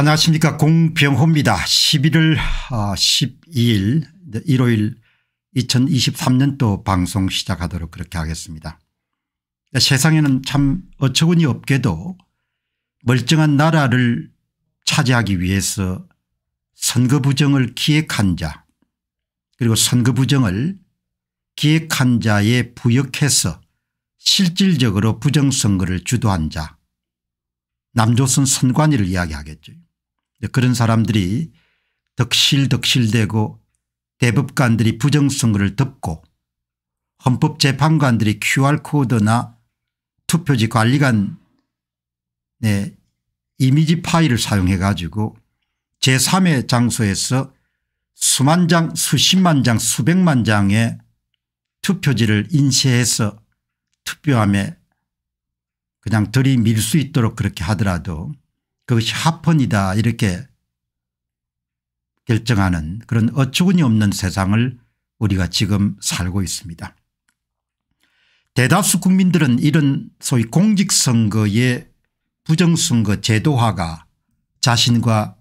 안녕하십니까 공병호입니다. 11월 12일 일요일 2023년도 방송 시작하도록 그렇게 하겠습니다. 네, 세상에는 참 어처구니 없게도 멀쩡한 나라를 차지하기 위해서 선거 부정을 기획한 자 그리고 선거 부정을 기획한 자에 부역해서 실질적으로 부정선거를 주도한 자 남조선 선관위를 이야기하겠죠. 그런 사람들이 덕실덕실되고 대법관들이 부정선거를 덮고 헌법재판관들이 QR코드나 투표지 관리관의 이미지 파일을 사용해 가지고 제3의 장소에서 수만 장 수십만 장 수백만 장의 투표지를 인쇄해서 투표함에 그냥 들이밀 수 있도록 그렇게 하더라도 그것이 합헌이다 이렇게 결정하는 그런 어처구니 없는 세상을 우리가 지금 살고 있습니다. 대다수 국민들은 이런 소위 공직선거의 부정선거 제도화가 자신과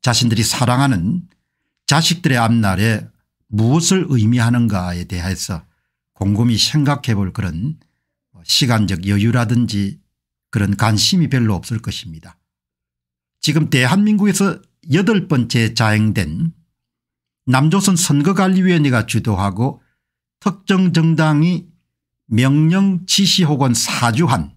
자신들이 사랑하는 자식들의 앞날에 무엇을 의미하는가에 대해서 곰곰이 생각해 볼 그런 시간적 여유라든지 그런 관심이 별로 없을 것입니다. 지금 대한민국에서 여덟 번째 자행된 남조선 선거관리위원회가 주도하고 특정 정당이 명령 지시 혹은 사주한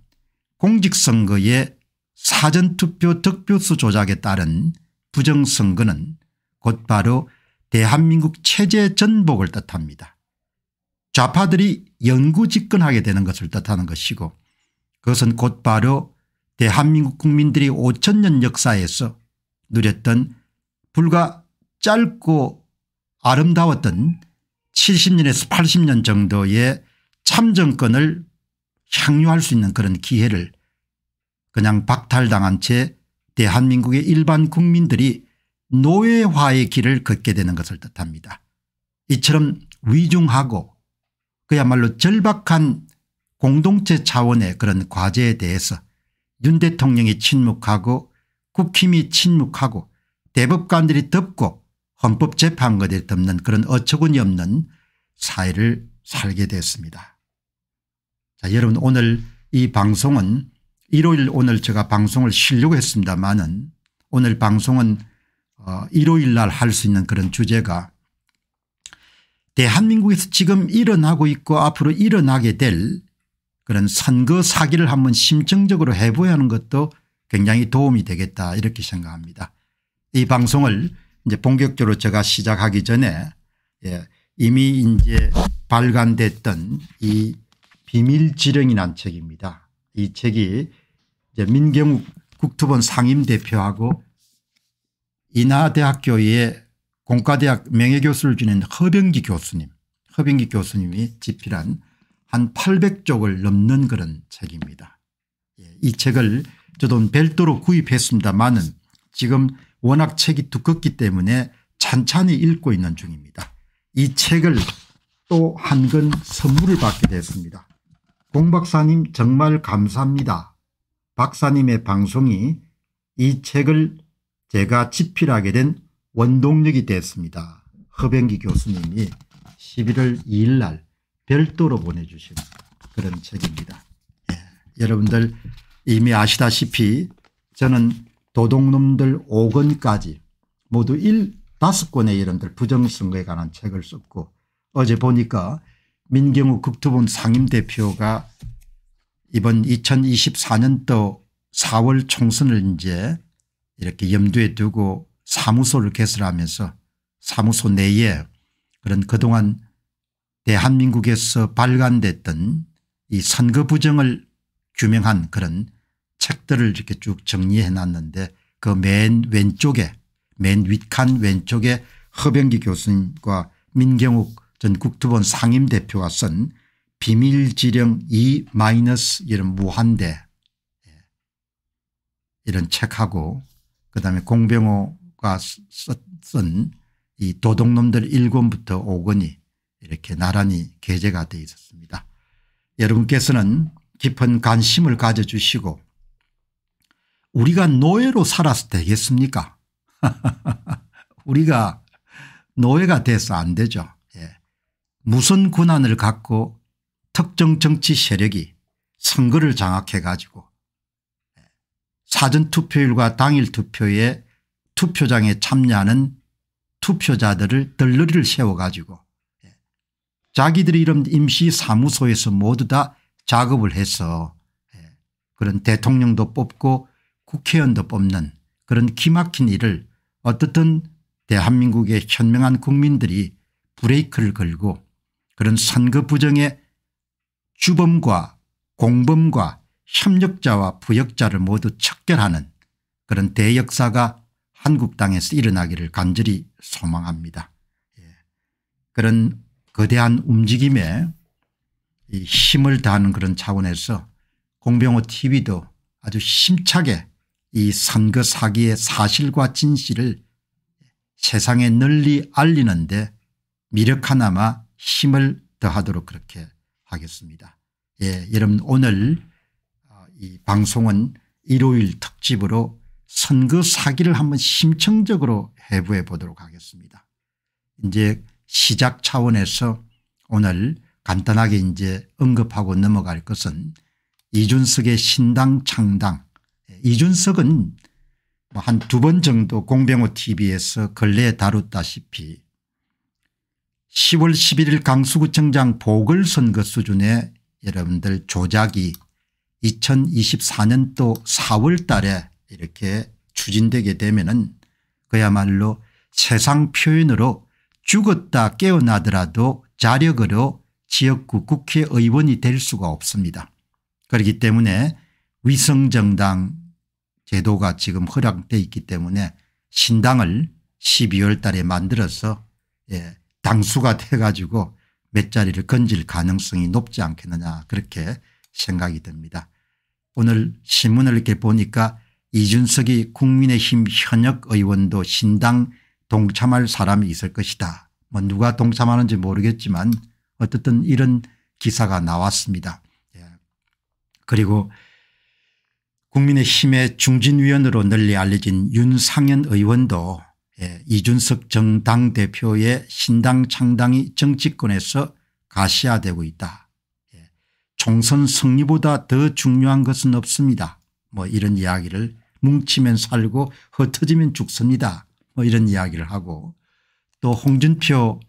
공직선거의 사전투표 득표수 조작에 따른 부정선거는 곧바로 대한민국 체제 전복을 뜻합니다. 좌파들이 영구 집권하게 되는 것을 뜻하는 것이고 그것은 곧바로 대한민국 국민들이 5천년 역사에서 누렸던 불과 짧고 아름다웠던 70년에서 80년 정도의 참정권을 향유할 수 있는 그런 기회를 그냥 박탈당한 채 대한민국의 일반 국민들이 노예화의 길을 걷게 되는 것을 뜻합니다. 이처럼 위중하고 그야말로 절박한 공동체 차원의 그런 과제에 대해서 윤 대통령이 침묵하고 국힘이 침묵하고 대법관들이 덮고 헌법재판관들이 덮는 그런 어처구니 없는 사회를 살게 됐습니다. 자 여러분 오늘 이 방송은 일요일 오늘 제가 방송을 쉬려고 했습니다만은 오늘 방송은 어 일요일 날 할 수 있는 그런 주제가 대한민국에서 지금 일어나고 있고 앞으로 일어나게 될 그런 선거 사기를 한번 심층적으로 해보야 하는 것도 굉장히 도움이 되겠다 이렇게 생각합니다. 이 방송을 이제 본격적으로 제가 시작하기 전에 예, 이미 이제 발간됐던 이 비밀지령이란 책입니다. 이 책이 이제 민경욱 국토본 상임대표하고 인하대학교의 공과대학 명예교수를 지낸 허병기 교수님 허병기 교수님이 집필한 한 800쪽을 넘는 그런 책입니다. 예, 이 책을 저도 별도로 구입했습니다만은 지금 워낙 책이 두껍기 때문에 찬찬히 읽고 있는 중입니다. 이 책을 또한권 선물을 받게 됐습니다. 공 박사님 정말 감사합니다. 박사님의 방송이 이 책을 제가 집필하게 된 원동력이 됐습니다. 허병기 교수님이 11월 2일 날 별도로 보내주신 그런 책입니다. 예. 여러분들 이미 아시다시피 저는 도둑놈들 5권까지 모두 1, 5권의 이름들 부정선거에 관한 책을 썼고 어제 보니까 민경우 극투본 상임대표가 이번 2024년도 4월 총선을 이제 이렇게 염두에 두고 사무소를 개설하면서 사무소 내에 그런 그동안 대한민국에서 발간됐던 이 선거 부정을 규명한 그런 책들을 이렇게 쭉 정리해 놨는데 그 맨 왼쪽에 맨 윗칸 왼쪽에 허병기 교수님과 민경욱 전 국토본 상임대표가 쓴 비밀지령 E- 이런 무한대 예, 이런 책하고 그다음에 공병호가 쓴 이 도둑놈들 1권부터 5권이 이렇게 나란히 게재가 되어 있었습니다. 여러분께서는 깊은 관심을 가져주시고 우리가 노예로 살아서 되겠습니까 우리가 노예가 돼서 안 되죠. 예. 무슨 권한을 갖고 특정 정치 세력이 선거를 장악해 가지고 예. 사전투표율과 당일투표에 투표장에 참여하는 투표자들을 들러리를 세워가지고 자기들이 이런 임시사무소에서 모두 다 작업을 해서 예, 그런 대통령도 뽑고 국회의원도 뽑는 그런 기막힌 일을 어떻든 대한민국의 현명한 국민들이 브레이크를 걸고 그런 선거 부정의 주범과 공범과 협력자와 부역자를 모두 척결하는 그런 대역사가 한국 땅에서 일어나기를 간절히 소망합니다. 예, 그런 거대한 움직임에 힘을 다하는 그런 차원에서 공병호 tv도 아주 심차게 이 선거 사기의 사실과 진실을 세상에 널리 알리는데 미력하나마 힘을 더하도록 그렇게 하겠습니다. 예, 여러분 오늘 아, 이 방송은 일요일 특집으로 선거 사기를 한번 심층적으로 해부해 보도록 하겠습니다. 이제 시작 차원에서 오늘 간단하게 이제 언급하고 넘어갈 것은 이준석의 신당 창당 예, 이준석은 뭐한두 번 정도 공병호 tv에서 근래에 다뤘다시피 10월 11일 강수구청장 보궐선거 수준의 여러분들 조작이 2024년도 4월 달에 이렇게 추진되게 되면 은 그야말로 세상 표현으로 죽었다 깨어나더라도 자력으로 지역구 국회의원이 될 수가 없습니다. 그렇기 때문에 위성정당 제도가 지금 허락돼 있기 때문에 신당을 12월 달에 만들어서 예, 당수가 돼 가지고 몇 자리를 건질 가능성이 높지 않겠느냐 그렇게 생각이 듭니다. 오늘 신문을 이렇게 보니까 이준석이 국민의힘 현역 의원도 신당 동참할 사람이 있을 것이다. 뭐 누가 동참하는지 모르겠지만 어쨌든 이런 기사가 나왔습니다. 예. 그리고 국민의힘의 중진위원으로 널리 알려진 윤상현 의원도 예. 이준석 정당 대표의 신당 창당이 정치권에서 가시화되고 있다. 예. 총선 승리보다 더 중요한 것은 없습니다. 뭐 이런 이야기를 뭉치면 살고 흩어지면 죽습니다. 뭐 이런 이야기를 하고 또 홍준표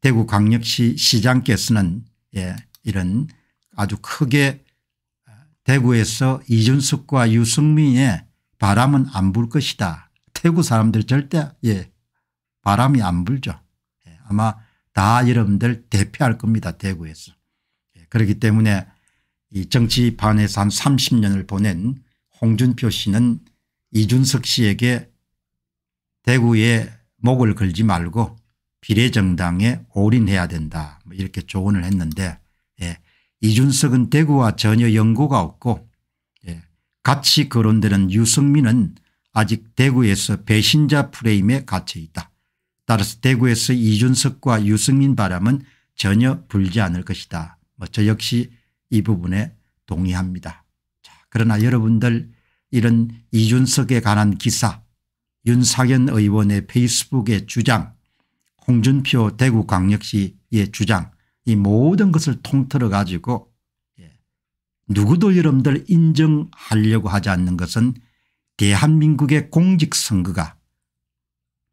대구광역시 시장께서는 예, 이런 아주 크게 대구에서 이준석과 유승민의 바람은 안 불 것이다. 대구 사람들 절대 예, 바람이 안 불죠. 예, 아마 다 여러분들 대피할 겁니다. 대구에서. 예, 그렇기 때문에 이 정치판에서 한 30년을 보낸 홍준표 씨는 이준석 씨에게 대구에 목을 걸지 말고 비례정당에 올인해야 된다 뭐 이렇게 조언을 했는데 예. 이준석은 대구와 전혀 연고가 없고 예. 같이 거론되는 유승민은 아직 대구에서 배신자 프레임에 갇혀 있다. 따라서 대구에서 이준석과 유승민 바람은 전혀 불지 않을 것이다. 뭐저 역시 이 부분에 동의합니다. 자, 그러나 여러분들 이런 이준석에 관한 기사 윤사견 의원의 페이스북의 주장 홍준표 대구광역시의 주장 이 모든 것을 통틀어 가지고 예, 누구도 여러분들 인정하려고 하지 않는 것은 대한민국의 공직선거가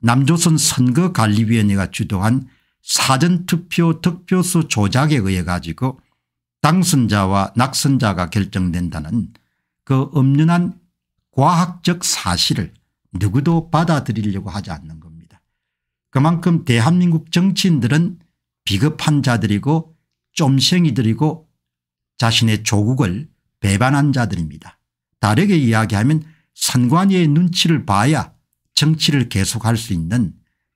남조선 선거관리위원회가 주도한 사전투표 득표수 조작에 의해 가지고 당선자와 낙선자가 결정된다는 그 엄연한 과학적 사실을 누구도 받아들이려고 하지 않는 겁니다. 그만큼 대한민국 정치인들은 비겁한 자들이고 쫌생이들이고 자신의 조국을 배반한 자들입니다. 다르게 이야기하면 선관위의 눈치를 봐야 정치를 계속할 수 있는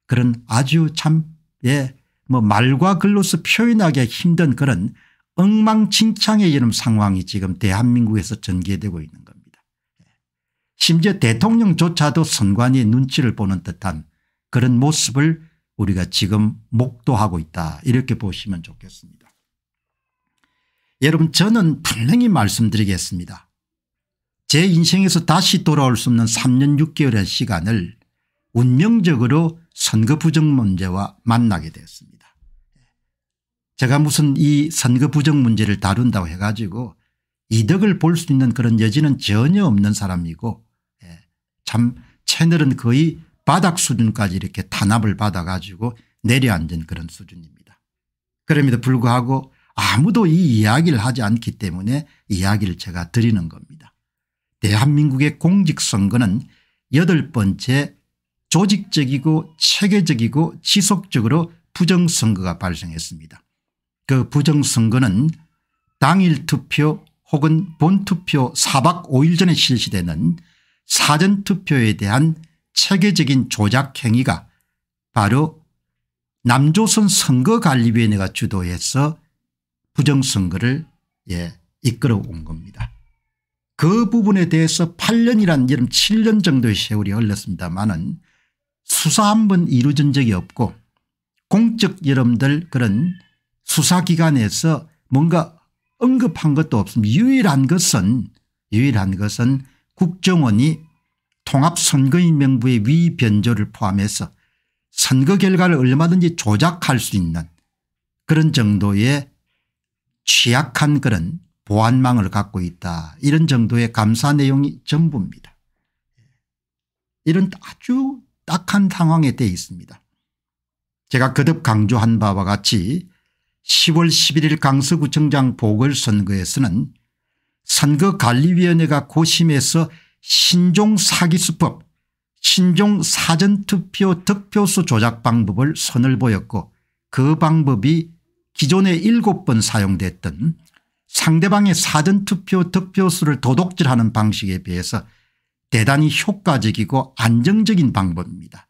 그런 아주 참, 예, 뭐 말과 글로서 표현하기 힘든 그런 엉망진창의 이런 상황이 지금 대한민국에서 전개되고 있는 겁니다. 심지어 대통령조차도 선관위의 눈치를 보는 듯한 그런 모습을 우리가 지금 목도하고 있다 이렇게 보시면 좋겠습니다. 여러분 저는 분명히 말씀드리겠습니다. 제 인생에서 다시 돌아올 수 없는 3년 6개월의 시간을 운명적으로 선거 부정 문제와 만나게 되었습니다. 제가 무슨 이 선거 부정 문제를 다룬다고 해가지고 이득을 볼 수 있는 그런 여지는 전혀 없는 사람이고 참 채널은 거의 바닥 수준까지 이렇게 탄압을 받아가지고 내려앉은 그런 수준입니다. 그럼에도 불구하고 아무도 이 이야기를 하지 않기 때문에 이야기를 제가 드리는 겁니다. 대한민국의 공직선거는 여덟 번째 조직적이고 체계적이고 지속적으로 부정선거가 발생했습니다. 그 부정선거는 당일 투표 혹은 본투표 4박 5일 전에 실시되는 사전투표에 대한 체계적인 조작 행위가 바로 남조선 선거관리위원회가 주도해서 부정선거를 예, 이끌어온 겁니다. 그 부분에 대해서 8년이란 이름 7년 정도의 세월이 흘렀습니다만은 수사 한 번 이루어진 적이 없고 공적 여러분들 그런 수사기관에서 뭔가 언급한 것도 없습니다. 유일한 것은 유일한 것은 국정원이 통합선거인 명부의 위변조를 포함해서 선거 결과를 얼마든지 조작할 수 있는 그런 정도의 취약한 그런 보안망을 갖고 있다 이런 정도의 감사 내용이 전부입니다. 이런 아주 딱한 상황에 돼 있습니다. 제가 거듭 강조한 바와 같이 10월 11일 강서구청장 보궐선거에서는 선거관리위원회가 고심해서 신종 사기수법 신종 사전투표 득표수 조작 방법을 선을 보였고 그 방법이 기존에 7번 사용됐던 상대방의 사전투표 득표수를 도둑질하는 방식에 비해서 대단히 효과적이고 안정적인 방법입니다.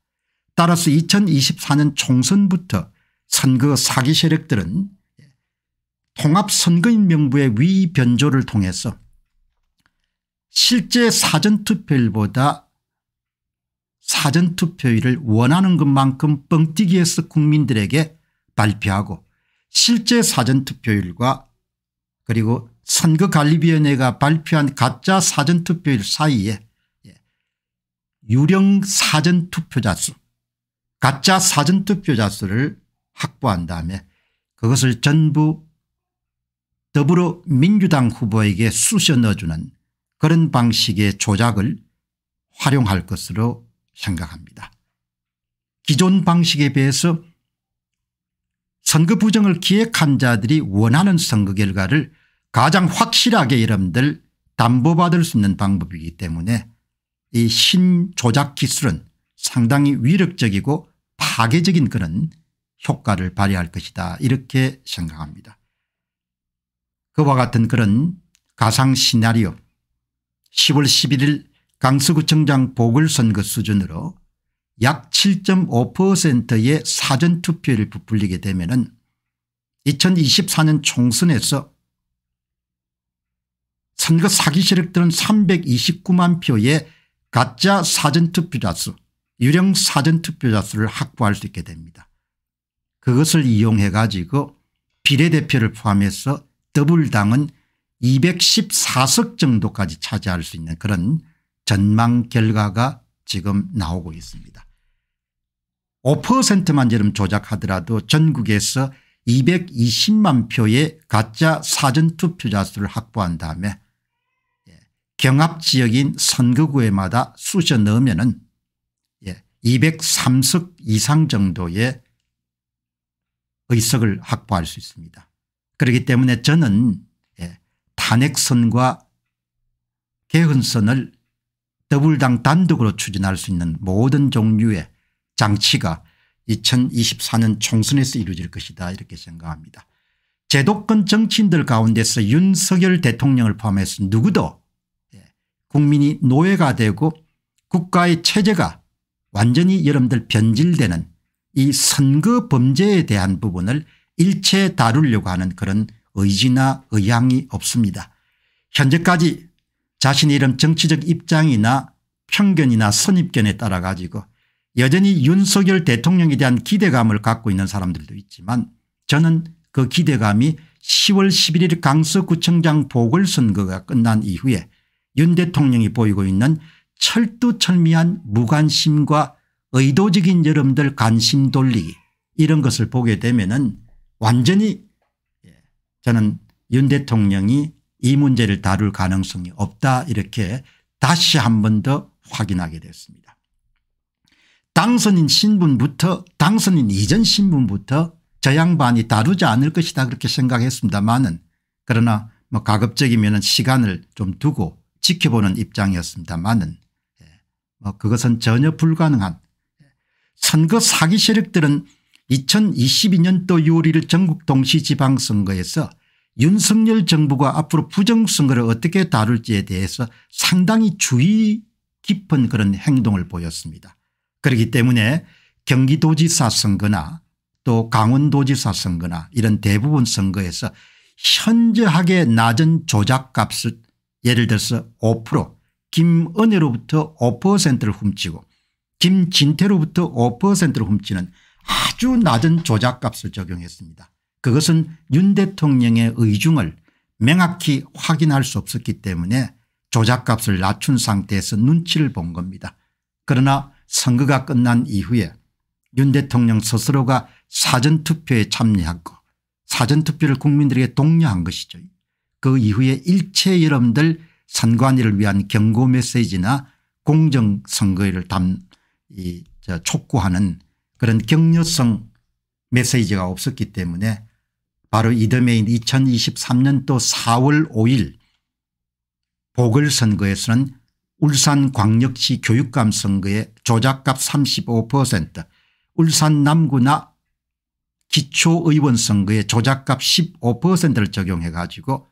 따라서 2024년 총선부터 선거 사기 세력들은 통합선거인 명부의 위변조를 통해서 실제 사전투표일보다 사전투표일을 원하는 것만큼 뻥튀기해서 국민들에게 발표하고 실제 사전투표일과 그리고 선거관리위원회가 발표한 가짜 사전투표일 사이에 유령 사전투표자 수 가짜 사전투표자 수를 확보한 다음에 그것을 전부 더불어 민주당 후보에게 쑤셔 넣어주는 그런 방식의 조작을 활용할 것으로 생각합니다. 기존 방식에 비해서 선거 부정을 기획한 자들이 원하는 선거 결과를 가장 확실하게 이름들 담보받을 수 있는 방법이기 때문에 이 신조작 기술은 상당히 위력적이고 파괴적인 그런 효과를 발휘할 것이다 이렇게 생각합니다. 그와 같은 그런 가상 시나리오 10월 11일 강서구청장 보궐선거 수준으로 약 7.5%의 사전투표율을 부풀리게 되면 은 2024년 총선에서 선거 사기 세력들은 329만 표의 가짜 사전투표자수 유령 사전투표자수를 확보할 수 있게 됩니다. 그것을 이용해 가지고 비례대표를 포함해서 더블당은 214석 정도까지 차지할 수 있는 그런 전망 결과가 지금 나오고 있습니다. 5%만 저름 조작하더라도 전국에서 220만 표의 가짜 사전투표자 수를 확보한 다음에 예, 경합지역인 선거구에마다 쑤셔 넣으면 은 203석 예, 이상 정도의 의석을 확보할 수 있습니다. 그렇기 때문에 저는 예, 탄핵선과 개헌선을 더블당 단독으로 추진할 수 있는 모든 종류의 장치가 2024년 총선에서 이루어질 것이다 이렇게 생각합니다. 제도권 정치인들 가운데서 윤석열 대통령을 포함해서 누구도 예, 국민이 노예가 되고 국가의 체제가 완전히 여러분들 변질되는 이 선거 범죄에 대한 부분을 일체 다루려고 하는 그런 의지나 의향이 없습니다. 현재까지 자신의 이런 정치적 입장이나 편견이나 선입견에 따라 가지고 여전히 윤석열 대통령에 대한 기대감을 갖고 있는 사람들도 있지만 저는 그 기대감이 10월 11일 강서구청장 보궐선거가 끝난 이후에 윤 대통령이 보이고 있는 철두철미한 무관심과 의도적인 여러분들 관심 돌리기 이런 것을 보게 되면 은 완전히 예, 저는 윤 대통령이 이 문제를 다룰 가능성이 없다 이렇게 다시 한 번 더 확인하게 됐습니다. 당선인 신분부터 당선인 이전 신분부터 저 양반이 다루지 않을 것이다 그렇게 생각했습니다만은 그러나 뭐 가급적이면 시간을 좀 두고 지켜보는 입장이었습니다만은 예, 뭐 그것은 전혀 불가능한 예, 선거 사기 세력들은 2022년도 6월 1일 전국 동시지방선거에서 윤석열 정부가 앞으로 부정선거를 어떻게 다룰지에 대해서 상당히 주의 깊은 그런 행동을 보였습니다. 그렇기 때문에 경기도지사 선거나 또 강원도지사 선거나 이런 대부분 선거에서 현저하게 낮은 조작값을 예를 들어서 5% 김은혜로부터 5%를 훔치고 김진태로부터 5%를 훔치는 아주 낮은 조작값을 적용했습니다. 그것은 윤 대통령의 의중을 명확히 확인할 수 없었기 때문에 조작값을 낮춘 상태에서 눈치를 본 겁니다. 그러나 선거가 끝난 이후에 윤 대통령 스스로가 사전투표에 참여하고 사전투표를 국민들에게 독려한 것이죠. 그 이후에 일체 여러분들 선관위를 위한 경고 메시지나 공정선거를 담, 이, 촉구하는 그런 격려성 메시지가 없었기 때문에 바로 이듬해인 2023년도 4월 5일 보궐선거에서는 울산광역시 교육감 선거에 조작값 35% 울산 남구나 기초의원 선거에 조작값 15%를 적용해 가지고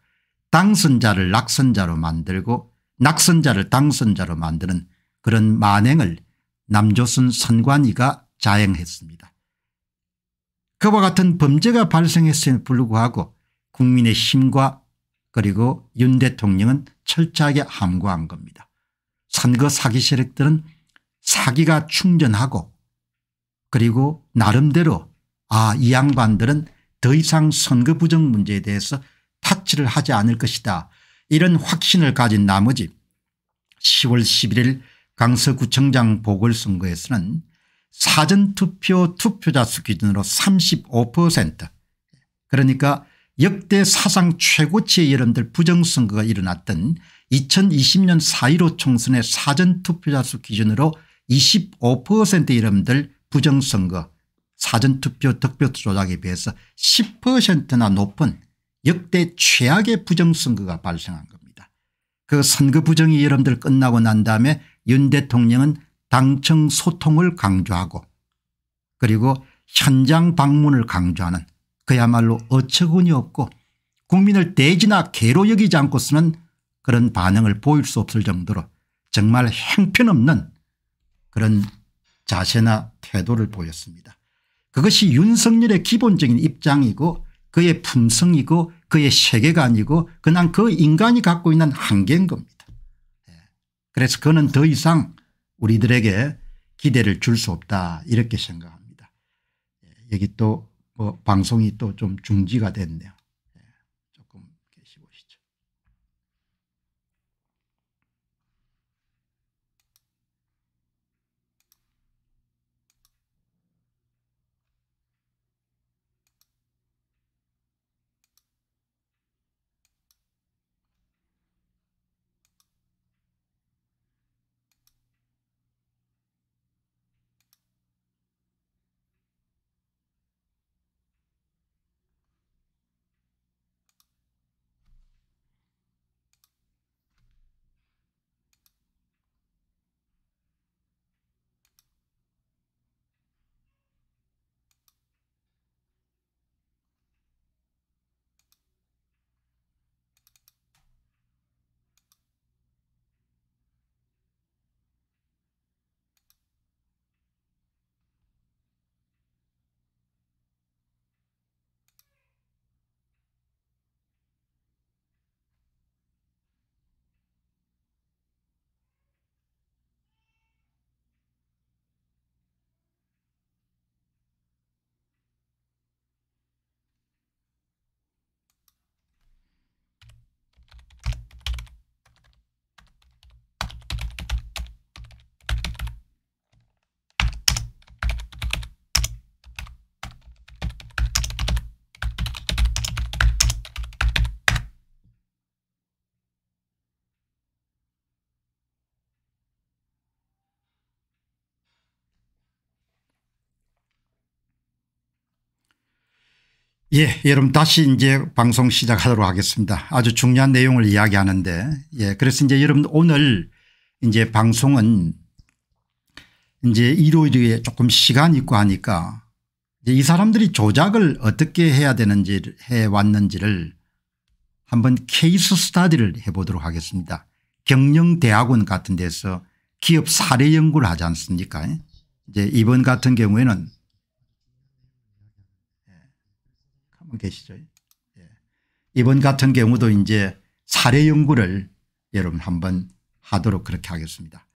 당선자를 낙선자로 만들고 낙선자를 당선자로 만드는 그런 만행을 남조선 선관위가 자행했습니다. 그와 같은 범죄가 발생했음에 불구하고 국민의 힘과 그리고 윤 대통령은 철저하게 함구한 겁니다. 선거 사기 세력들은 사기가 충전하고 그리고 나름대로 아이 양반들은 더 이상 선거 부정 문제에 대해서 타치를 하지 않을 것이다 이런 확신을 가진 나머지 10월 11일 강서구청장 보궐선거에서는 사전투표 투표자 수 기준으로 35% 그러니까 역대 사상 최고치의 여러분들 부정선거가 일어났던 2020년 4.15 총선의 사전투표자 수 기준으로 25%의 여러분들 부정선거 사전투표 득표 조작에 비해서 10%나 높은 역대 최악의 부정선거가 발생한 겁니다. 그 선거 부정이 여러분들 끝나고 난 다음에 윤 대통령은 당청 소통을 강조하고 그리고 현장 방문을 강조하는 그야말로 어처구니 없고 국민을 대지나 개로 여기지 않고 쓰는 그런 반응을 보일 수 없을 정도로 정말 행편없는 그런 자세나 태도를 보였습니다. 그것이 윤석열의 기본적인 입장이고 그의 품성이고 그의 세계관이고 그냥 그 인간이 갖고 있는 한계인 겁니다. 예. 그래서 그는 더 이상 우리들에게 기대를 줄 수 없다 이렇게 생각합니다. 예, 여기 또뭐 방송이 또 좀 중지가 됐네요. 예, 여러분 다시 이제 방송 시작하도록 하겠습니다. 아주 중요한 내용을 이야기하는데 예, 그래서 이제 여러분 오늘 이제 방송은 이제 일요일에 조금 시간 있고 하니까 이제 이 사람들이 조작을 어떻게 해야 되는지 해왔는지를 한번 케이스 스타디를 해보도록 하겠습니다. 경영대학원 같은 데서 기업 사례 연구를 하지 않습니까 이제 이번 같은 경우에는 계시죠. 예. 이번 같은 경우도 이제 사례 연구를 여러분 한번 하도록 그렇게 하겠습니다.